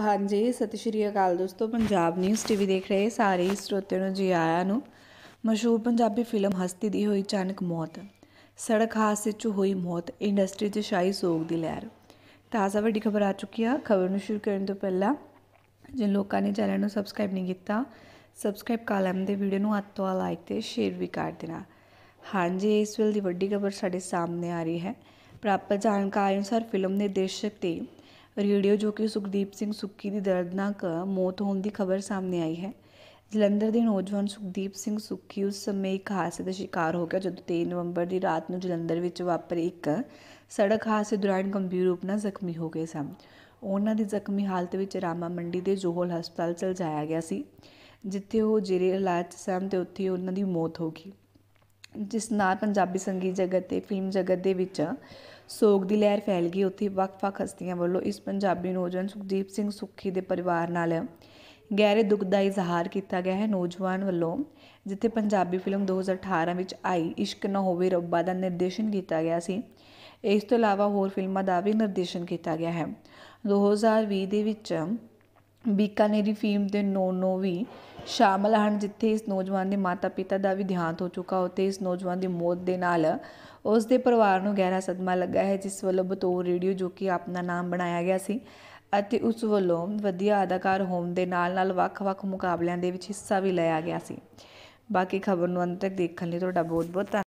ਹਾਂਜੀ ਸਤਿ ਸ਼੍ਰੀ ਅਕਾਲ ਦੋਸਤੋ ਪੰਜਾਬ ਨਿਊਜ਼ ਟੀਵੀ ਦੇਖ ਰਹੇ ਸਾਰੇ ਸਰੋਤਿਆਂ ਨੂੰ ਜੀ ਆਇਆਂ ਨੂੰ ਮਸ਼ਹੂਰ ਪੰਜਾਬੀ ਫਿਲਮ ਹਸਤੀ ਦੀ ਹੋਈ ਅਚਾਨਕ ਮੌਤ ਸੜਕ ਹਾਦਸੇ 'ਚ ਹੋਈ ਮੌਤ ਇੰਡਸਟਰੀ 'ਚ ਸ਼ਾਈ ਸੋਗ ਦੀ ਲਹਿਰ ਤਾਜ਼ਾ ਵੱਡੀ ਖਬਰ ਆ ਚੁੱਕੀ ਆ ਖਬਰ ਨੂੰ ਸ਼ੁਰੂ ਕਰਨ ਤੋਂ ਪਹਿਲਾਂ ਜਿਨ ਲੋਕਾਂ ਨੇ ਚੈਨਲ ਨੂੰ ਸਬਸਕ੍ਰਾਈਬ ਨਹੀਂ ਕੀਤਾ ਸਬਸਕ੍ਰਾਈਬ ਕਰ ਲੈਣ ਦੇ ਵੀਡੀਓ ਨੂੰ ਹੱਥ ਤੋਂ ਲਾਈਕ ਤੇ ਸ਼ੇਅਰ ਵੀ ਕਰ ਦੇਣਾ ਹਾਂਜੀ ਇਸ ਵੇਲੇ ਦੀ ਵੱਡੀ ਖਬਰ ਸਾਡੇ ਸਾਹਮਣੇ ਆ ਰਹੀ ਹੈ ਪ੍ਰਾਪਤ ਜਾਣਕਾਰੀ ਅਨੁਸਾਰ ਫਿਲਮ ਦੇ ਤੇ ਰੇਡੀਓ ਜੋ ਕਿ ਸੁਖਦੀਪ ਸਿੰਘ ਸੁੱਕੀ ਦੀ ਦਰਦਨਾਕ ਮੌਤ ਹੋਣ ਦੀ ਖਬਰ ਸਾਹਮਣੇ ਆਈ ਹੈ ਜਲੰਧਰ ਦੇ ਨੌਜਵਾਨ ਸੁਖਦੀਪ ਸਿੰਘ ਸੁੱਕੀ ਉਸ ਸਮੇਂ ਇੱਕ ਹਾਦਸੇ ਦਾ ਸ਼ਿਕਾਰ ਹੋ ਗਿਆ ਜਦੋਂ 3 ਨਵੰਬਰ ਦੀ ਰਾਤ ਨੂੰ ਜਲੰਧਰ ਵਿੱਚ ਵਾਪਰੇ ਇੱਕ ਸੜਕ ਹਾਦਸੇ ਦੌਰਾਨ ਗੰਭੀਰ ਰੂਪ ਨਾਲ ਜ਼ਖਮੀ ਹੋ ਗਏ ਸਨ ਉਹਨਾਂ ਦੀ ਜ਼ਖਮੀ ਹਾਲਤ ਵਿੱਚ ਰਾਮਾ ਮੰਡੀ ਦੇ ਜੋਹਲ ਹਸਪਤਾਲ ਚਲ ਜਾਇਆ ਗਿਆ ਸੀ ਜਿੱਥੇ ਉਹ ਜੇਰੇ ਇਲਾਜ ਸਮੇਂ ਤੇ ਉੱਥੇ ਉਹਨਾਂ ਦੀ ਮੌਤ ਹੋ ਗਈ ਜਿਸ ਨਾਲ ਪੰਜਾਬੀ ਸੰਗੀਤ ਜਗਤ ਤੇ ਫਿਲਮ ਜਗਤ ਦੇ ਵਿੱਚ ਸੋਗ ਦੀ ਲਹਿਰ ਫੈਲ ਗਈ ਉੱਥੇ ਵੱਖ-ਵੱਖ ਹਸਤੀਆਂ ਵੱਲੋਂ ਇਸ ਪੰਜਾਬੀ ਨੌਜਵਾਨ ਸੁਖਦੀਪ ਸਿੰਘ ਸੁੱਖੀ ਦੇ ਪਰਿਵਾਰ ਨਾਲ ਗਹਿਰੇ ਦੁੱਖ ਦਾ ਇਜ਼ਹਾਰ ਕੀਤਾ ਗਿਆ ਹੈ ਨੌਜਵਾਨ ਵੱਲੋਂ ਜਿੱਥੇ ਪੰਜਾਬੀ ਫਿਲਮ 2018 ਵਿੱਚ ਆਈ ਇਸ਼ਕ ਨਾ ਹੋਵੇ ਰੱਬਾ ਦਾ ਨਿਰਦੇਸ਼ਨ ਕੀਤਾ ਗਿਆ ਸੀ ਇਸ ਤੋਂ ਇਲਾਵਾ ਹੋਰ ਫਿਲਮਾਂ ਦਾ ਵੀ ਨਿਰਦੇਸ਼ਨ ਕੀਤਾ ਗਿਆ ਹੈ 2020 ਦੇ ਵਿੱਚ ਬੀਕਾਨੇਰੀ ਫੀਮ ਦੇ ਨੋਨੋ ਵੀ ਸ਼ਾਮਲ ਹਨ ਜਿੱਥੇ ਇਸ ਨੌਜਵਾਨ ਦੇ ਮਾਤਾ ਪਿਤਾ ਦਾ ਵੀ ਧਿਆਨ ਹੋ ਚੁੱਕਾ ਹੋ ਤੇ ਇਸ ਨੌਜਵਾਨ ਦੀ ਮੌਤ ਦੇ ਨਾਲ ਉਸ ਦੇ ਪਰਿਵਾਰ ਨੂੰ ਗਹਿਰਾ ਸਦਮਾ ਲੱਗਾ ਹੈ ਜਿਸ ਵੱਲੋਂ ਬਤੌਰ ਰੇਡੀਓ ਜੋ ਕਿ ਆਪਣਾ ਨਾਮ ਬਣਾਇਆ ਗਿਆ ਸੀ ਅਤੇ ਉਸ ਵੱਲੋਂ ਵਧੀਆ ਅਦਾਕਾਰ ਹੋਣ ਦੇ ਨਾਲ ਨਾਲ ਵੱਖ-ਵੱਖ ਮੁਕਾਬਲਿਆਂ ਦੇ ਵਿੱਚ ਹਿੱਸਾ ਵੀ ਲਿਆ ਗਿਆ ਸੀ ਬਾਕੀ ਖਬਰ ਨੂੰ ਅੰਤ ਤੱਕ ਦੇਖਣ ਲਈ ਤੁਹਾਡਾ ਬਹੁਤ-ਬਹੁਤ